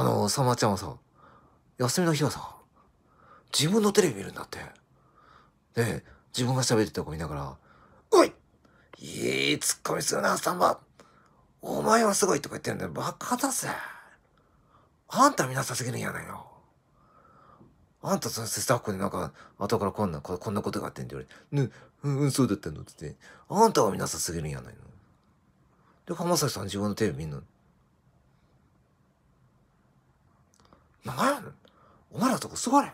あの、さまちゃんはさ、休みの日はさ、自分のテレビ見るんだって。で、自分が喋ってた子見ながら、おいいいツッコミするな、さんまお前はすごいとか言ってるんだよ。バカだぜ。あんたなさすぎるんやないの。あんたそのスタッフでなんか、後からこんな、こんなことがあってんって言われて、うん、うん、そうだったのって言って、あんたはがなさすぎるんやないの。で、浜崎さん自分のテレビ見んのなんお前らとこ座れ